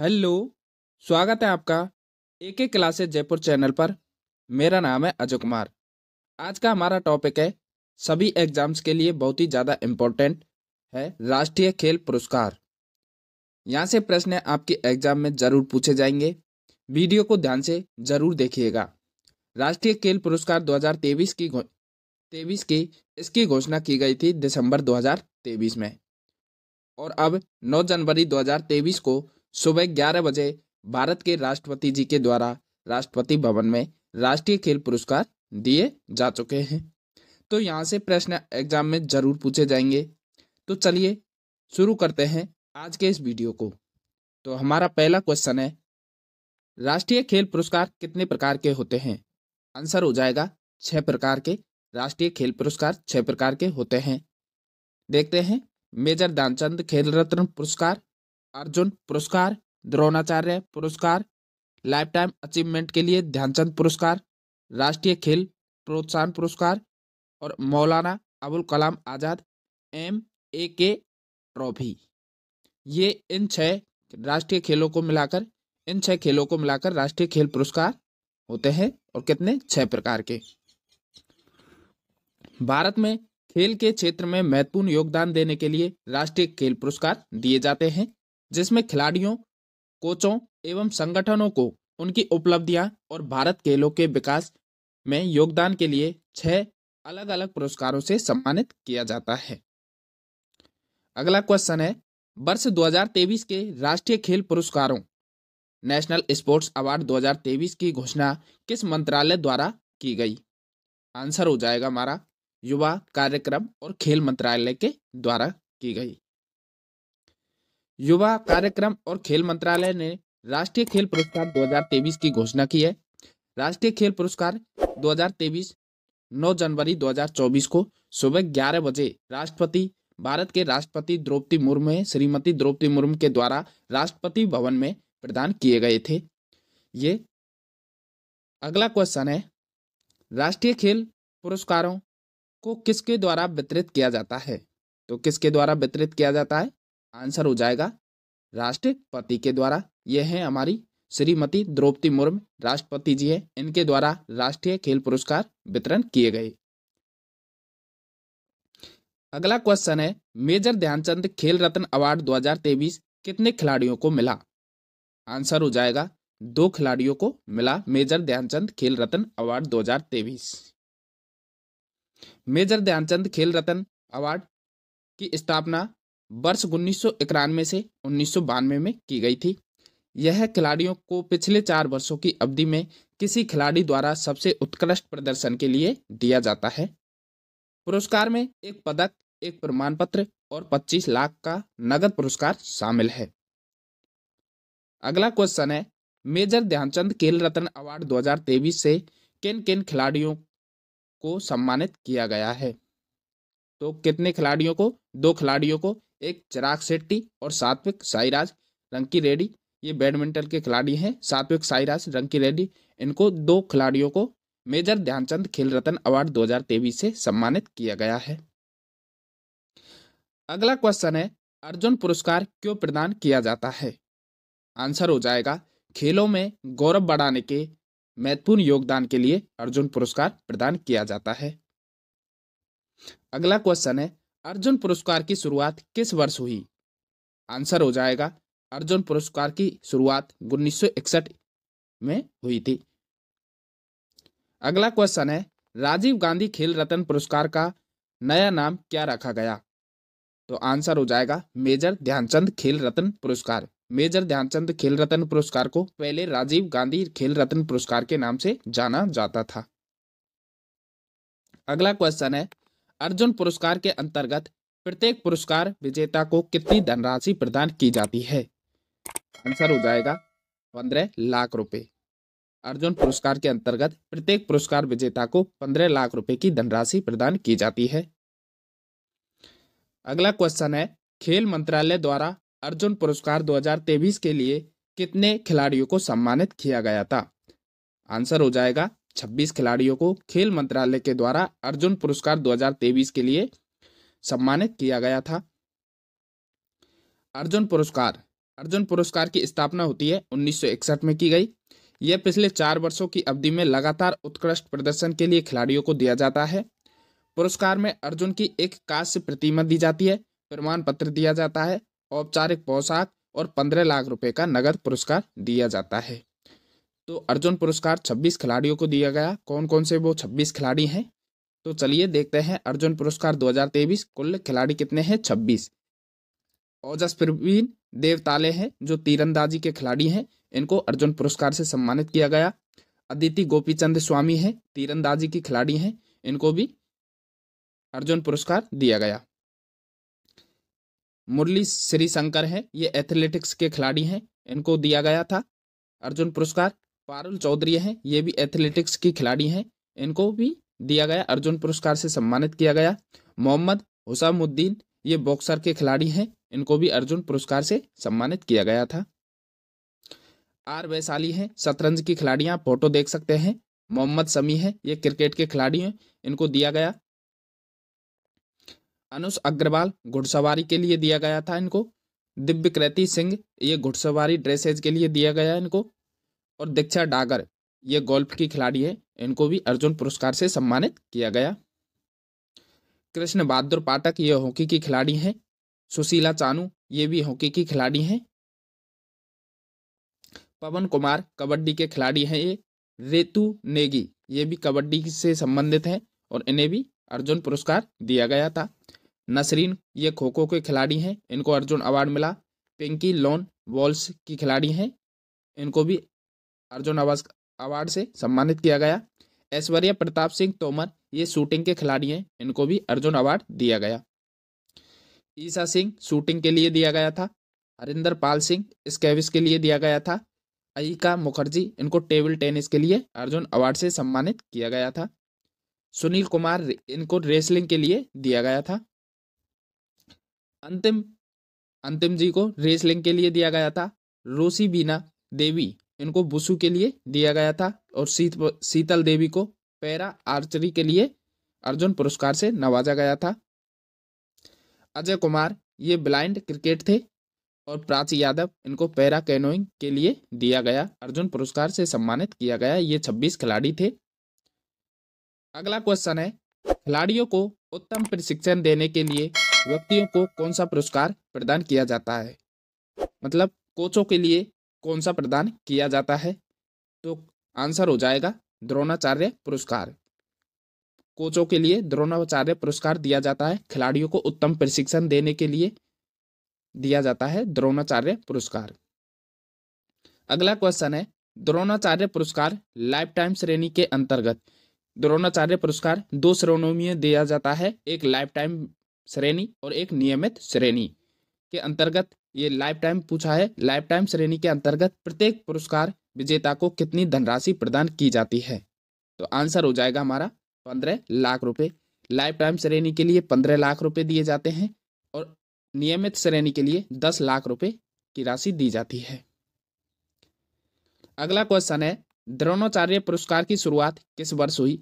hello स्वागत है आपका एक एक क्लासेस जयपुर चैनल पर मेरा नाम है अजय कुमार आज का हमारा टॉपिक है सभी एग्जाम्स के लिए बहुत ही ज़्यादा इम्पोर्टेंट है राष्ट्रीय खेल पुरस्कार यहाँ से प्रश्न आपके एग्जाम में ज़रूर पूछे जाएंगे वीडियो को ध्यान से ज़रूर देखिएगा राष्ट्रीय खेल पुरस्कार 2023 की तेईस की इसकी घोषणा की गई थी दिसंबर 2023 में और अब 9 जनवरी 2023 को सुबह ग्यारह बजे भारत के राष्ट्रपति जी के द्वारा राष्ट्रपति भवन में राष्ट्रीय खेल पुरस्कार दिए जा चुके हैं तो यहाँ से प्रश्न एग्जाम में जरूर पूछे जाएंगे तो चलिए शुरू करते हैं आज के इस वीडियो को तो हमारा पहला क्वेश्चन है राष्ट्रीय खेल पुरस्कार कितने प्रकार के होते हैं आंसर हो जाएगा छह प्रकार के राष्ट्रीय खेल पुरस्कार छह प्रकार के होते हैं देखते हैं मेजर ध्यानचंद खेल रत्न पुरस्कार अर्जुन पुरस्कार द्रोणाचार्य पुरस्कार लाइफ टाइम अचीवमेंट के लिए ध्यानचंद पुरस्कार राष्ट्रीय खेल प्रोत्साहन पुरस्कार और मौलाना अबुल कलाम आज़ाद एम ए के ट्रॉफी ये इन छः राष्ट्रीय खेलों को मिलाकर इन छः खेलों को मिलाकर राष्ट्रीय खेल पुरस्कार होते हैं और कितने छः प्रकार के भारत में खेल के क्षेत्र में महत्वपूर्ण योगदान देने के लिए राष्ट्रीय खेल पुरस्कार दिए जाते हैं जिसमें खिलाड़ियों कोचों एवं संगठनों को उनकी उपलब्धियां और भारत खेलों के विकास में योगदान के लिए छह अलग अलग पुरस्कारों से सम्मानित किया जाता है अगला क्वेश्चन है वर्ष 2023 के राष्ट्रीय खेल पुरस्कारों नेशनल स्पोर्ट्स अवार्ड 2023 की घोषणा किस मंत्रालय द्वारा की गई आंसर हो जाएगा हमारा युवा कार्यक्रम और खेल मंत्रालय के द्वारा की गई युवा कार्यक्रम और खेल मंत्रालय ने राष्ट्रीय खेल पुरस्कार 2023 की घोषणा की है राष्ट्रीय खेल पुरस्कार 2023 9 जनवरी 2024 को सुबह ग्यारह बजे राष्ट्रपति भारत के राष्ट्रपति द्रौपदी मुर्मू श्रीमती द्रौपदी मुर्मू के द्वारा राष्ट्रपति भवन में प्रदान किए गए थे ये अगला क्वेश्चन है राष्ट्रीय खेल पुरस्कारों को किसके द्वारा वितरित किया जाता है तो किसके द्वारा वितरित किया जाता है आंसर हो जाएगा राष्ट्रपति के द्वारा यह है हमारी श्रीमती द्रौपदी मुर्मू राष्ट्रपति जी है इनके द्वारा राष्ट्रीय खेल पुरस्कार वितरण किए गए अगला क्वेश्चन है मेजर ध्यानचंद खेल रत्न अवार्ड 2023 कितने खिलाड़ियों को मिला आंसर हो जाएगा दो खिलाड़ियों को मिला मेजर ध्यानचंद खेल रत्न अवार्ड 2023 मेजर ध्यानचंद खेल रत्न अवार्ड की स्थापना वर्ष उन्नीस से उन्नीस में की गई थी यह खिलाड़ियों को पिछले चार वर्षों की अवधि में किसी खिलाड़ी द्वारा सबसे उत्कृष्ट प्रदर्शन के लिए दिया जाता है पुरस्कार में एक पदक एक प्रमाण पत्र और 25 लाख का नगद पुरस्कार शामिल है अगला क्वेश्चन है मेजर ध्यानचंद खेल रत्न अवार्ड 2023 से किन किन खिलाड़ियों को सम्मानित किया गया है तो कितने खिलाड़ियों को दो खिलाड़ियों को एक चिराग शेट्टी और सात्विक साईराज रंकी रेड्डी ये बैडमिंटन के खिलाड़ी हैं सात्विक साईराज रंकी रेड्डी इनको दो खिलाड़ियों को मेजर ध्यानचंद खेल रत्न अवार्ड दो से सम्मानित किया गया है अगला क्वेश्चन है अर्जुन पुरस्कार क्यों प्रदान किया जाता है आंसर हो जाएगा खेलों में गौरव बढ़ाने के महत्वपूर्ण योगदान के लिए अर्जुन पुरस्कार प्रदान किया जाता है अगला क्वेश्चन है अर्जुन पुरस्कार की शुरुआत किस वर्ष हुई आंसर हो जाएगा अर्जुन पुरस्कार की शुरुआत उन्नीस में हुई थी अगला क्वेश्चन है राजीव गांधी खेल रत्न पुरस्कार का नया नाम क्या रखा गया तो आंसर हो जाएगा मेजर ध्यानचंद खेल रत्न पुरस्कार मेजर ध्यानचंद खेल रत्न पुरस्कार को पहले राजीव गांधी खेल रत्न पुरस्कार के नाम से जाना जाता था अगला क्वेश्चन है अर्जुन पुरस्कार के अंतर्गत प्रत्येक पुरस्कार विजेता को कितनी धनराशि प्रदान की जाती है आंसर हो जाएगा पंद्रह लाख रुपए अर्जुन पुरस्कार के अंतर्गत प्रत्येक पुरस्कार विजेता को पंद्रह लाख रुपए की धनराशि प्रदान की जाती है अगला क्वेश्चन है खेल मंत्रालय द्वारा अर्जुन पुरस्कार 2023 के लिए कितने खिलाड़ियों को सम्मानित किया गया था आंसर हो जाएगा 26 खिलाड़ियों को खेल मंत्रालय के द्वारा अर्जुन पुरस्कार 2023 के लिए सम्मानित किया गया था अर्जुन पुरस्कार अर्जुन पुरस्कार की स्थापना होती है 1961 में की गई यह पिछले चार वर्षों की अवधि में लगातार उत्कृष्ट प्रदर्शन के लिए खिलाड़ियों को दिया जाता है पुरस्कार में अर्जुन की एक कांस्य प्रतिमा दी जाती है प्रमाण पत्र दिया जाता है औपचारिक पोशाक और पंद्रह लाख रुपए का नगद पुरस्कार दिया जाता है तो अर्जुन पुरस्कार 26 खिलाड़ियों को दिया गया कौन कौन से वो 26 खिलाड़ी हैं तो चलिए देखते हैं अर्जुन पुरस्कार 2023 कुल खिलाड़ी कितने हैं 26 ओजस प्रवीण देवताले हैं जो तीरंदाजी के खिलाड़ी हैं इनको अर्जुन पुरस्कार से सम्मानित किया गया अदिति गोपीचंद स्वामी हैं तीरंदाजी की खिलाड़ी हैं इनको भी अर्जुन पुरस्कार दिया गया मुरली श्रीशंकर हैं ये एथलेटिक्स के खिलाड़ी हैं इनको दिया गया था अर्जुन पुरस्कार पारुल चौधरी हैं ये भी एथलेटिक्स की खिलाड़ी हैं इनको भी दिया गया अर्जुन पुरस्कार से सम्मानित किया गया मोहम्मद हुसामुद्दीन ये बॉक्सर के खिलाड़ी हैं इनको भी अर्जुन पुरस्कार से सम्मानित किया गया था आर वैशाली हैं शतरंज की खिलाड़ियाँ फोटो देख सकते हैं मोहम्मद समी है ये क्रिकेट के खिलाड़ी हैं इनको दिया गया अनुष अग्रवाल घुड़सवारी के लिए दिया गया था इनको दिव्य कृति सिंह ये घुड़सवारी ड्रेसेज के लिए दिया गया इनको और दीक्षा डागर ये गोल्फ की खिलाड़ी है इनको भी अर्जुन पुरस्कार से सम्मानित किया गया कृष्ण बहादुर पाठक ये हॉकी की खिलाड़ी हैं सुशीला चानू ये भी हॉकी की खिलाड़ी हैं पवन कुमार कबड्डी के खिलाड़ी हैं ये रेतु नेगी ये भी कबड्डी से संबंधित हैं और इन्हें भी अर्जुन पुरस्कार दिया गया था नसरीन ये खो खो के खिलाड़ी हैं इनको अर्जुन अवार्ड मिला पिंकी लोन वॉल्स की खिलाड़ी हैं इनको भी अर्जुन अवार्ड से सम्मानित किया गया ऐश्वर्या प्रताप सिंह तोमर ये शूटिंग के खिलाड़ी हैं इनको भी अर्जुन अवार्ड दिया गया ईसा सिंह शूटिंग के लिए दिया गया था हरिंदर पाल सिंह स्केविस के लिए दिया गया था अयिका मुखर्जी इनको टेबल टेनिस के लिए अर्जुन अवार्ड से सम्मानित किया गया था सुनील कुमार इनको रेसलिंग के लिए दिया गया था अंतिम अंतिम जी को रेसलिंग के लिए दिया गया था रोसी बीना देवी इनको बुसु के लिए दिया गया था और सीत सीतल देवी को पैरा आर्चरी के लिए अर्जुन पुरस्कार से नवाजा गया था अजय कुमार ये ब्लाइंड क्रिकेट थे और प्राची यादव इनको पैरा कैनोइंग के लिए दिया गया अर्जुन पुरस्कार से सम्मानित किया गया ये छब्बीस खिलाड़ी थे अगला क्वेश्चन है खिलाड़ियों को उत्तम प्रशिक्षण देने के लिए व्यक्तियों को कौन सा पुरस्कार प्रदान किया जाता है मतलब कोचों के लिए कौन सा प्रदान किया जाता है तो आंसर हो जाएगा द्रोणाचार्य पुरस्कार कोचों के लिए द्रोणाचार्य पुरस्कार दिया जाता है खिलाड़ियों को उत्तम प्रशिक्षण देने के लिए दिया जाता है द्रोणाचार्य पुरस्कार अगला क्वेश्चन है द्रोणाचार्य पुरस्कार लाइफ टाइम श्रेणी के अंतर्गत द्रोणाचार्य पुरस्कार दो श्रेणियों में दिया जाता है एक लाइफ टाइम श्रेणी और एक नियमित श्रेणी के अंतर्गत ये लाइफ टाइम पूछा है लाइफ टाइम श्रेणी के अंतर्गत प्रत्येक पुरस्कार विजेता को कितनी धनराशि प्रदान की जाती है तो आंसर हो जाएगा हमारा पंद्रह लाख रुपए लाइफ टाइम श्रेणी के लिए पंद्रह लाख रुपए दिए जाते हैं और नियमित श्रेणी के लिए दस लाख रुपए की राशि दी जाती है अगला क्वेश्चन है द्रोणाचार्य पुरस्कार की शुरुआत किस वर्ष हुई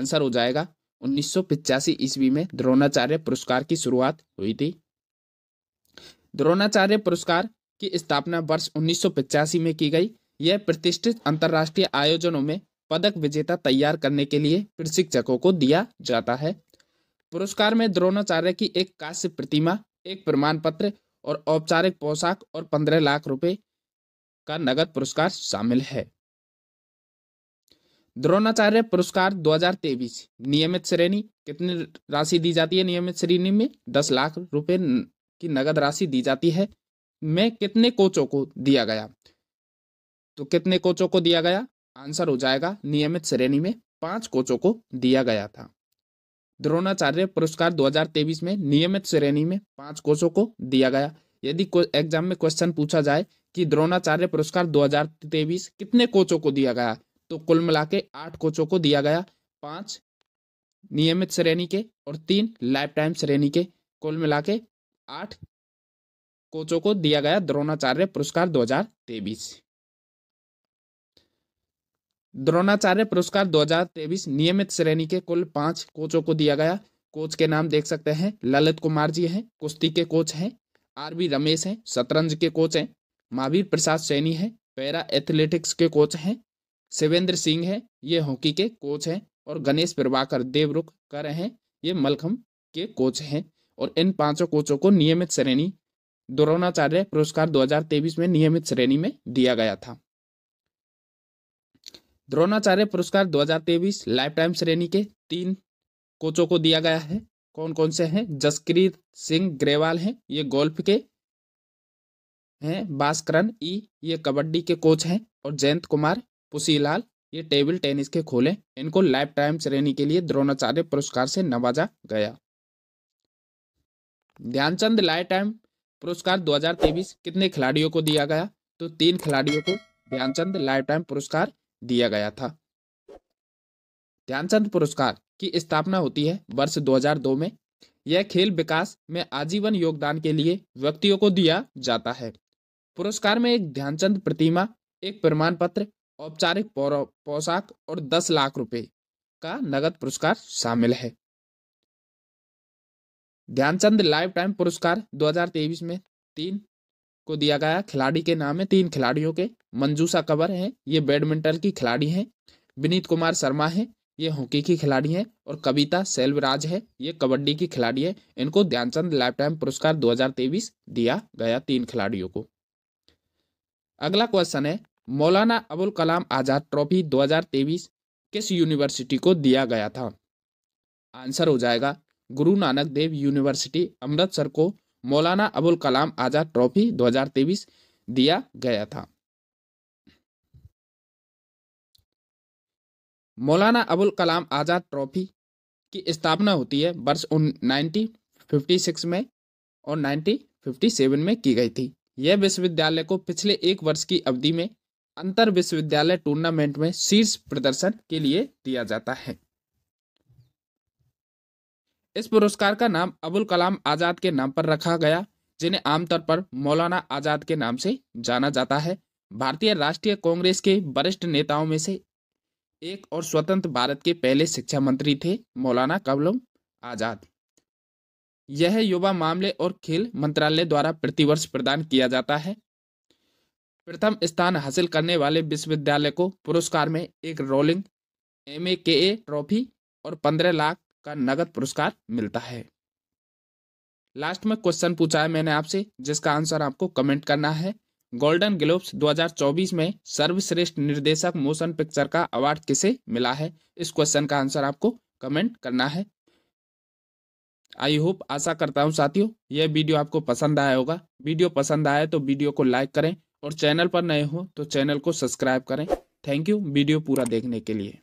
आंसर हो जाएगा उन्नीस ईस्वी में द्रोणाचार्य पुरस्कार की शुरुआत हुई थी द्रोणाचार्य पुरस्कार की स्थापना वर्ष उन्नीस में की गई यह प्रतिष्ठित अंतर्राष्ट्रीय आयोजनों में पदक विजेता तैयार करने के लिए प्रशिक्षकों को दिया जाता है पुरस्कार में द्रोणाचार्य की एक कांस्य प्रतिमा एक प्रमाण पत्र और औपचारिक पोशाक और पंद्रह लाख रुपए का नगद पुरस्कार शामिल है द्रोणाचार्य पुरस्कार 2023 नियमित श्रेणी कितनी राशि दी जाती है नियमित श्रेणी में दस लाख रुपए की नगद राशि दी जाती है में कितने कोचों को दिया गया तो कितने कोचों को दिया गया आंसर हो जाएगा नियमित श्रेणी में पांच कोचों को दिया गया था द्रोणाचार्य पुरस्कार 2023 में नियमित श्रेणी में पांच कोचों को दिया गया यदि एग्जाम में क्वेश्चन पूछा जाए कि द्रोणाचार्य पुरस्कार 2023 कितने कोचों को दिया गया तो कुल मिला के आठ कोचों को दिया गया पांच नियमित श्रेणी के और तीन लाइफ टाइम श्रेणी के कुल मिला के आठ कोचों को दिया गया द्रोणाचार्य पुरस्कार 2023 द्रोणाचार्य पुरस्कार 2023 नियमित श्रेणी के कुल पांच कोचों को दिया गया कोच के नाम देख सकते हैं ललित कुमार जी हैं कुश्ती के कोच हैं आर बी रमेश हैं शतरंज के कोच हैं महावीर प्रसाद सैनी हैं पैरा एथलेटिक्स के कोच हैं शिवेंद्र सिंह है ये हॉकी के कोच हैं और गणेश प्रभाकर देवरुख कर हैं ये मलखम के कोच हैं और इन पांचों कोचों को नियमित श्रेणी द्रोणाचार्य पुरस्कार 2023 में नियमित श्रेणी में दिया गया था द्रोणाचार्य पुरस्कार 2023 लाइफ टाइम श्रेणी के तीन कोचों को दिया गया है कौन कौन से हैं जसक्रीत सिंह ग्रेवाल हैं ये गोल्फ के हैं भास्करन ई ये कबड्डी के कोच हैं और जयंत कुमार पुशीलाल ये टेबल टेनिस के खोले इनको लाइफ टाइम श्रेणी के लिए द्रोणाचार्य पुरस्कार से नवाजा गया ध्यानचंद लाइफ टाइम पुरस्कार 2023 कितने खिलाड़ियों को दिया गया तो तीन खिलाड़ियों को ध्यानचंद लाइफ टाइम पुरस्कार दिया गया था ध्यानचंद पुरस्कार की स्थापना होती है वर्ष 2002 में यह खेल विकास में आजीवन योगदान के लिए व्यक्तियों को दिया जाता है पुरस्कार में एक ध्यानचंद प्रतिमा एक प्रमाण पत्र औपचारिक पोशाक और दस लाख रुपए का नगद पुरस्कार शामिल है ध्यानचंद लाइफ टाइम पुरस्कार 2023 में तीन को दिया गया खिलाड़ी के नाम है तीन खिलाड़ियों के मंजूसा कबर हैं ये बैडमिंटन की खिलाड़ी हैं विनीत कुमार शर्मा हैं ये हॉकी की खिलाड़ी हैं और कविता सेल्वराज है ये कबड्डी की खिलाड़ी है इनको ध्यानचंद लाइफ टाइम पुरस्कार 2023 दिया गया तीन खिलाड़ियों को अगला क्वेश्चन है मौलाना अबुल कलाम आज़ाद ट्रॉफी 2023 किस यूनिवर्सिटी को दिया गया था आंसर हो जाएगा गुरु नानक देव यूनिवर्सिटी अमृतसर को मौलाना अबुल कलाम आज़ाद ट्रॉफी 2023 दिया गया था मौलाना अबुल कलाम आज़ाद ट्रॉफी की स्थापना होती है वर्ष नाइनटीन फिफ्टी सिक्स में और 1957 फिफ्टी सेवन में की गई थी यह विश्वविद्यालय को पिछले एक वर्ष की अवधि में अंतर विश्वविद्यालय टूर्नामेंट में शीर्ष प्रदर्शन के लिए दिया जाता है इस पुरस्कार का नाम अबुल कलाम आज़ाद के नाम पर रखा गया जिन्हें आमतौर पर मौलाना आज़ाद के नाम से जाना जाता है भारतीय राष्ट्रीय कांग्रेस के वरिष्ठ नेताओं में से एक और स्वतंत्र भारत के पहले शिक्षा मंत्री थे मौलाना कबलम आज़ाद यह युवा मामले और खेल मंत्रालय द्वारा प्रतिवर्ष प्रदान किया जाता है प्रथम स्थान हासिल करने वाले विश्वविद्यालय को पुरस्कार में एक रोलिंग एम ए के ए ट्रॉफी और पंद्रह लाख का नगद पुरस्कार मिलता है लास्ट में क्वेश्चन पूछा है मैंने आपसे जिसका आंसर आपको कमेंट करना है गोल्डन ग्लोब्स 2024 में सर्वश्रेष्ठ निर्देशक मोशन पिक्चर का अवार्ड किसे मिला है इस क्वेश्चन का आंसर आपको कमेंट करना है आई होप आशा करता हूं साथियों यह वीडियो आपको पसंद आया होगा वीडियो पसंद आया तो वीडियो को लाइक करें और चैनल पर नए हो तो चैनल को सब्सक्राइब करें थैंक यू वीडियो पूरा देखने के लिए